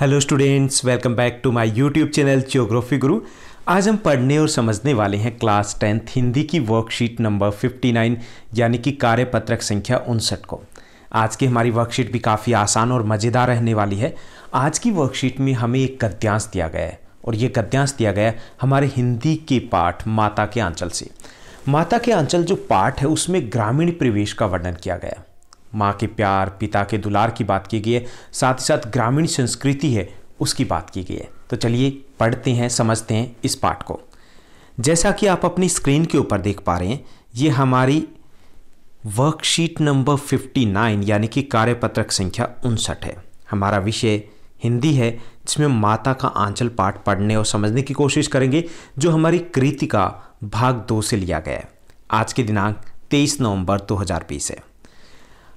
Hello students welcome back to my YouTube channel geography Guru आज हम पढ़ने और समझने वाले हैं क्लास टेंथ हिंदी की वर्कशीट नंबर 59 यानी कि कार्यपत्रक संख्या उनसठ को आज की हमारी वर्कशीट भी काफ़ी आसान और मज़ेदार रहने वाली है आज की वर्कशीट में हमें एक गद्यांश दिया गया है और ये गद्यांश दिया गया है हमारे हिंदी के पाठ माता के आंचल से माता के आंचल जो पाठ है उसमें ग्रामीण परिवेश का वर्णन किया गया माँ के प्यार पिता के दुलार की बात की गई है साथ ही साथ ग्रामीण संस्कृति है उसकी बात की गई है तो चलिए पढ़ते हैं समझते हैं इस पाठ को जैसा कि आप अपनी स्क्रीन के ऊपर देख पा रहे हैं ये हमारी वर्कशीट नंबर 59 यानी कि कार्यपत्रक संख्या उनसठ है हमारा विषय हिंदी है जिसमें माता का आंचल पाठ पढ़ने और समझने की कोशिश करेंगे जो हमारी कृति का भाग दो से लिया गया है आज के दिनांक 23 नवंबर 2020 है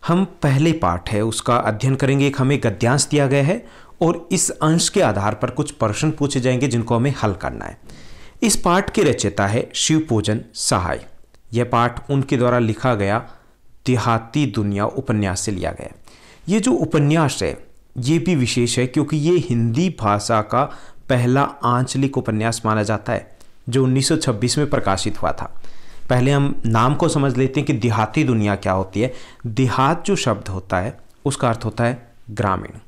हम पहले पाठ है उसका अध्ययन करेंगे एक हमें गद्यांश दिया गया है और इस अंश के आधार पर कुछ प्रश्न पूछे जाएंगे जिनको हमें हल करना है इस पाठ के रचयिता है शिव पूजन सहाय यह पाठ उनके द्वारा लिखा गया देहाती दुनिया उपन्यास से लिया गया ये जो उपन्यास है ये भी विशेष है क्योंकि ये हिंदी भाषा का पहला आंचलिक उपन्यास माना जाता है जो 1926 में प्रकाशित हुआ था पहले हम नाम को समझ लेते हैं कि देहाती दुनिया क्या होती है देहात जो शब्द होता है उसका अर्थ होता है ग्रामीण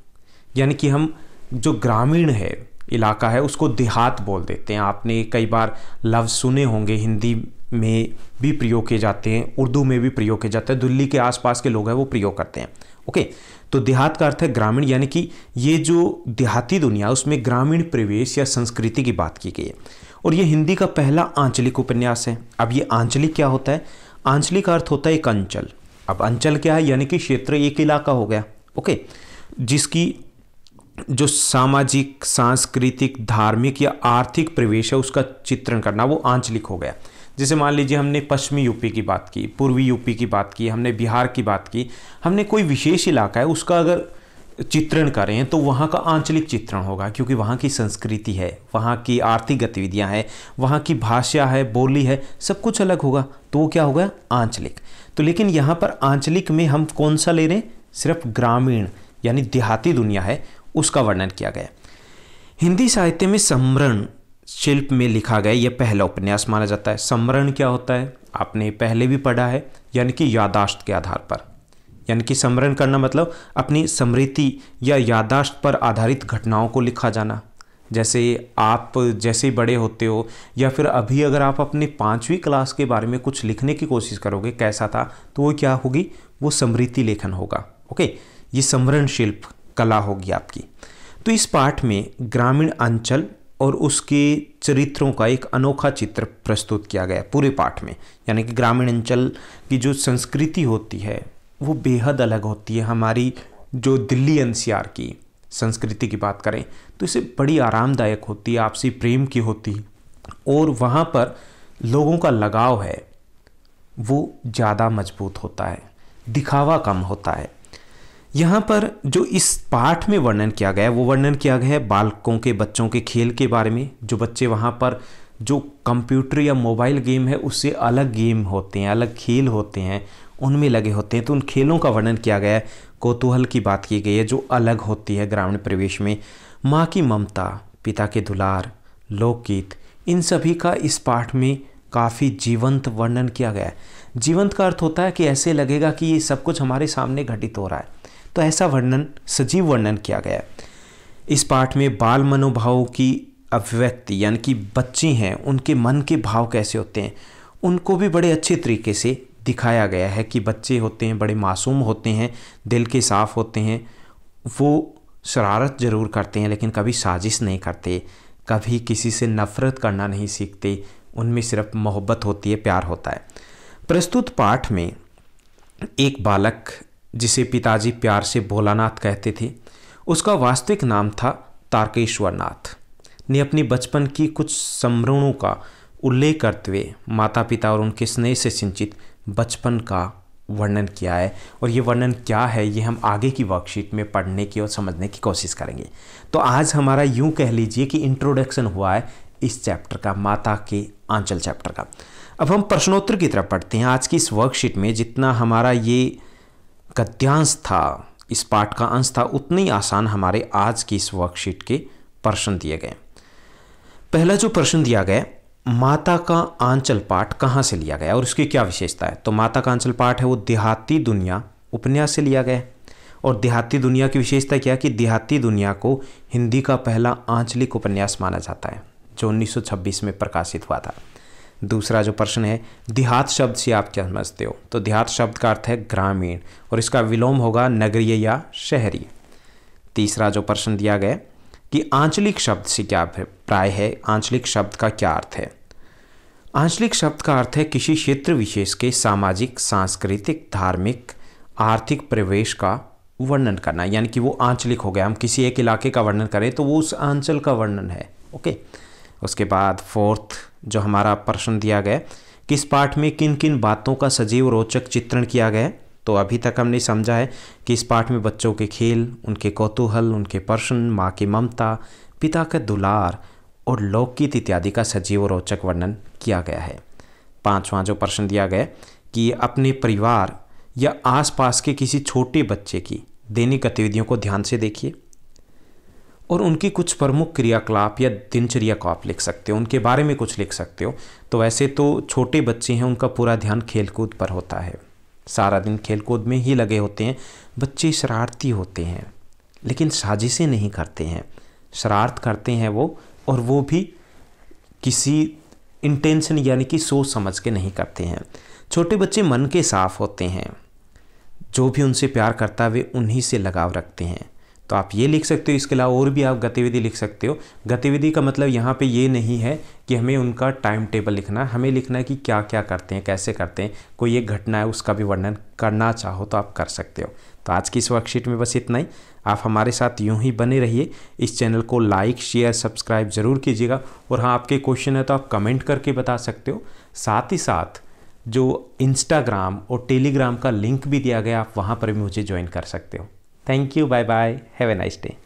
यानी कि हम जो ग्रामीण है इलाका है उसको देहात बोल देते हैं आपने कई बार लफ्ज़ सुने होंगे हिंदी में भी प्रयोग किए जाते हैं उर्दू में भी प्रयोग किए जाते हैं दिल्ली के आसपास के लोग हैं वो प्रयोग करते हैं ओके तो देहात का अर्थ है ग्रामीण यानी कि ये जो देहाती दुनिया उसमें ग्रामीण परिवेश या संस्कृति की बात की गई है और ये हिंदी का पहला आंचलिक उपन्यास है अब ये आंचलिक क्या होता है आंचलिक अर्थ होता है एक अंचल अब अंचल क्या है यानी कि क्षेत्र एक इलाका हो गया ओके जिसकी जो सामाजिक सांस्कृतिक धार्मिक या आर्थिक प्रवेश है उसका चित्रण करना वो आंचलिक हो गया जैसे मान लीजिए हमने पश्चिमी यूपी की बात की पूर्वी यूपी की बात की हमने बिहार की बात की हमने कोई विशेष इलाका है उसका अगर चित्रण करें तो वहाँ का आंचलिक चित्रण होगा क्योंकि वहाँ की संस्कृति है वहाँ की आर्थिक गतिविधियाँ हैं वहाँ की भाषा है बोली है सब कुछ अलग होगा तो वो क्या होगा आंचलिक तो लेकिन यहाँ पर आंचलिक में हम कौन सा ले रहे हैं सिर्फ ग्रामीण यानी देहाती दुनिया है उसका वर्णन किया गया हिंदी साहित्य में समरण शिल्प में लिखा गया यह पहला उपन्यास माना जाता है समरण क्या होता है आपने पहले भी पढ़ा है यानी कि यादाश्त के आधार पर यानी कि स्मरण करना मतलब अपनी स्मृति या यादाश्त पर आधारित घटनाओं को लिखा जाना जैसे आप जैसे बड़े होते हो या फिर अभी अगर आप अपनी पाँचवीं क्लास के बारे में कुछ लिखने की कोशिश करोगे कैसा था तो वो क्या होगी वो स्मृति लेखन होगा ओके ये स्मरण शिल्प कला होगी आपकी तो इस पाठ में ग्रामीण अंचल और उसके चरित्रों का एक अनोखा चित्र प्रस्तुत किया गया पूरे पाठ में यानी कि ग्रामीण अंचल की जो संस्कृति होती है वो बेहद अलग होती है हमारी जो दिल्ली एनसीआर की संस्कृति की बात करें तो इसे बड़ी आरामदायक होती है आपसी प्रेम की होती और वहाँ पर लोगों का लगाव है वो ज़्यादा मजबूत होता है दिखावा कम होता है यहाँ पर जो इस पाठ में वर्णन किया गया है वो वर्णन किया गया है बालकों के बच्चों के खेल के बारे में जो बच्चे वहाँ पर जो कंप्यूटर या मोबाइल गेम है उससे अलग गेम होते हैं अलग खेल होते हैं उनमें लगे होते हैं तो उन खेलों का वर्णन किया गया है कोतूहल की बात की गई है जो अलग होती है ग्रामीण परिवेश में माँ की ममता पिता के दुलार लोकगीत इन सभी का इस पाठ में काफ़ी जीवंत वर्णन किया गया है जीवंत का अर्थ होता है कि ऐसे लगेगा कि ये सब कुछ हमारे सामने घटित हो रहा है तो ऐसा वर्णन सजीव वर्णन किया गया है इस पाठ में बाल मनोभावों की अभिव्यक्ति यानी कि बच्चे हैं उनके मन के भाव कैसे होते हैं उनको भी बड़े अच्छे तरीके से दिखाया गया है कि बच्चे होते हैं बड़े मासूम होते हैं दिल के साफ़ होते हैं वो शरारत ज़रूर करते हैं लेकिन कभी साजिश नहीं करते कभी किसी से नफ़रत करना नहीं सीखते उनमें सिर्फ मोहब्बत होती है प्यार होता है प्रस्तुत पाठ में एक बालक जिसे पिताजी प्यार से भोलानाथ कहते थे उसका वास्तविक नाम था तारकेश्वर नाथ ने अपनी बचपन की कुछ समरणों का उल्लेख करते हुए माता पिता और उनके स्नेह से सिंचित बचपन का वर्णन किया है और ये वर्णन क्या है ये हम आगे की वर्कशीट में पढ़ने की और समझने की कोशिश करेंगे तो आज हमारा यूँ कह लीजिए कि इंट्रोडक्शन हुआ है इस चैप्टर का माता के आंचल चैप्टर का अब हम प्रश्नोत्तर की तरफ पढ़ते हैं आज की इस वर्कशीट में जितना हमारा ये गद्यांश था इस पाठ का अंश था उतनी आसान हमारे आज की इस वर्कशीट के प्रश्न दिए गए पहला जो प्रश्न दिया गया माता का आंचल पाठ कहाँ से लिया गया और उसकी क्या विशेषता है तो माता का आंचल पाठ है वो देहाती दुनिया उपन्यास से लिया गया और देहाती दुनिया की विशेषता क्या कि देहाती दुनिया को हिंदी का पहला आंचलिक उपन्यास माना जाता है जो 1926 में प्रकाशित हुआ था दूसरा जो प्रश्न है देहात शब्द से आप क्या समझते हो तो देहात शब्द का अर्थ है ग्रामीण और इसका विलोम होगा नगरीय या शहरी तीसरा जो प्रश्न दिया गया कि आंचलिक शब्द से क्या प्राय है आंचलिक शब्द का क्या अर्थ है आंचलिक शब्द का अर्थ है किसी क्षेत्र विशेष के सामाजिक सांस्कृतिक धार्मिक आर्थिक प्रवेश का वर्णन करना यानी कि वो आंचलिक हो गया हम किसी एक इलाके का वर्णन करें तो वो उस आंचल का वर्णन है ओके उसके बाद फोर्थ जो हमारा प्रश्न दिया गया किस पाठ में किन किन बातों का सजीव रोचक चित्रण किया गया तो अभी तक हमने समझा है कि इस पाठ में बच्चों के खेल उनके कौतूहल उनके प्रश्न माँ की ममता पिता का दुलार और लौकिक इत्यादि का सजीव और रोचक वर्णन किया गया है पांचवा जो प्रश्न दिया गया कि अपने परिवार या आसपास के किसी छोटे बच्चे की दैनिक गतिविधियों को ध्यान से देखिए और उनकी कुछ प्रमुख क्रियाकलाप या दिनचर्या को आप लिख सकते हो उनके बारे में कुछ लिख सकते हो तो वैसे तो छोटे बच्चे हैं उनका पूरा ध्यान खेलकूद पर होता है सारा दिन खेलकूद में ही लगे होते हैं बच्चे शरारती होते हैं लेकिन साजिशें नहीं करते हैं शरारत करते हैं वो और वो भी किसी इंटेंशन यानी कि सोच समझ के नहीं करते हैं छोटे बच्चे मन के साफ होते हैं जो भी उनसे प्यार करता है वे उन्हीं से लगाव रखते हैं तो आप ये लिख सकते हो इसके अलावा और भी आप गतिविधि लिख सकते हो गतिविधि का मतलब यहाँ पे ये नहीं है कि हमें उनका टाइम टेबल लिखना है हमें लिखना है कि क्या क्या करते हैं कैसे करते हैं कोई एक घटना है उसका भी वर्णन करना चाहो तो आप कर सकते हो तो आज की इस वर्कशीट में बस इतना ही आप हमारे साथ यूं ही बने रहिए इस चैनल को लाइक शेयर सब्सक्राइब ज़रूर कीजिएगा और हाँ आपके क्वेश्चन है तो आप कमेंट करके बता सकते हो साथ ही साथ जो इंस्टाग्राम और टेलीग्राम का लिंक भी दिया गया आप वहाँ पर भी मुझे ज्वाइन कर सकते हो Thank you. Bye bye. Have a nice day.